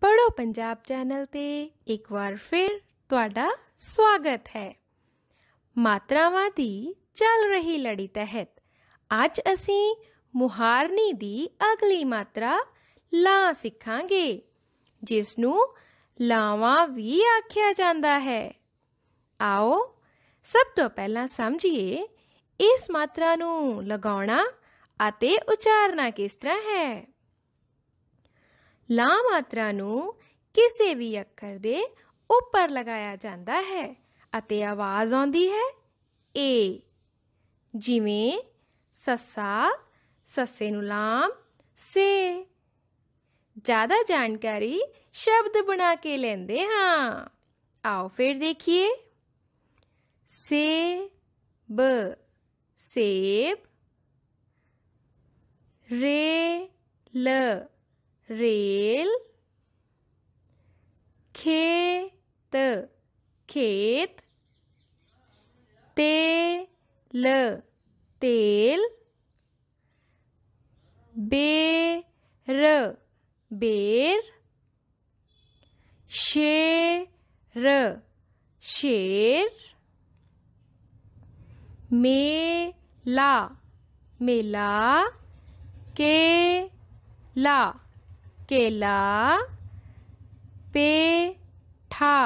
ਪੜੋ ਪੰਜਾਬ ਚੈਨਲ ਤੇ ਇੱਕ ਵਾਰ ਫਿਰ ਤੁਹਾਡਾ ਸਵਾਗਤ ਹੈ ਮਾਤਰਾਵਾਂ ਦੀ ਚੱਲ ਰਹੀ ਲੜੀ ਤਹਿਤ ਅੱਜ ਅਸੀਂ ਮੁਹਾਰਨੀ ਦੀ ਅਗਲੀ ਮਾਤਰਾ ਲਾ ਸਿੱਖਾਂਗੇ ਜਿਸ ਨੂੰ ਲਾਵਾਂ ਵੀ ਆਖਿਆ ਜਾਂਦਾ ਹੈ ਆਓ ਸਭ ਤੋਂ ਪਹਿਲਾਂ ਸਮਝੀਏ ਇਸ ਮਾਤਰਾ ਨੂੰ ਲਗਾਉਣਾ ਅਤੇ ਉਚਾਰਨਾ ਕਿਸ ਤਰ੍ਹਾਂ ਹੈ ला मात्रा किसी भी अखर के उपर लगया जाता है आवाज आती है ए जिमें ससा ससे लाम से ज्यादा जानकारी शब्द बना के लेंदे हाँ आओ फिर देखिए सेब सेब रे ल रेल खेत खेत तेल तेल बेर बेर शेर शेर मेला मेला केला केला पेठा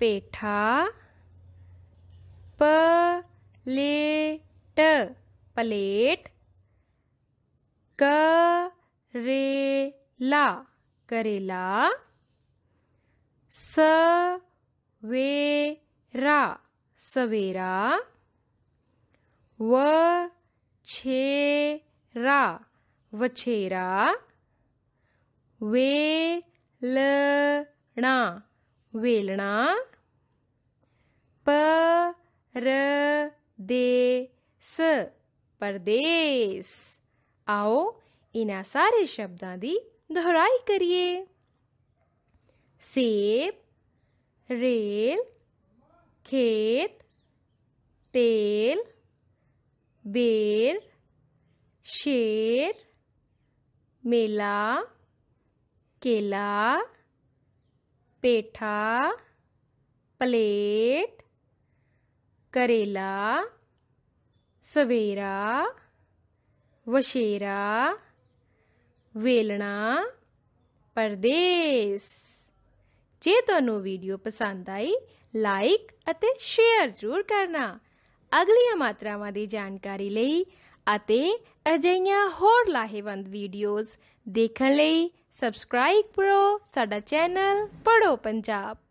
पेठा पलेट पलेट करेला करेला सवेरा सवेरा व छेरा वछेरा वेलणा वेलणा परदेस परदेस आओ इन्हां सारे शब्दों की दोहराई करिए सेब रेल खेत तेल बेर शेर मेला केला पेठा प्लेट करेला सवेरा वशेरा वेलना परदेस जे थानू वीडियो पसंद आई लाइक अते शेयर जरूर करना अगलिया मात्रावान की जानकारी लिए ਅਤੇ ਅਜਿਹੀਆਂ ਹੋਰ ਲਾਹੇਵੰਦ ਵੀਡੀਓਜ਼ ਦੇਖਣ ਲਈ ਸਬਸਕ੍ਰਾਈਬ ਕਰੋ ਸਾਡਾ ਚੈਨਲ ਪੜੋ ਪੰਜਾਬ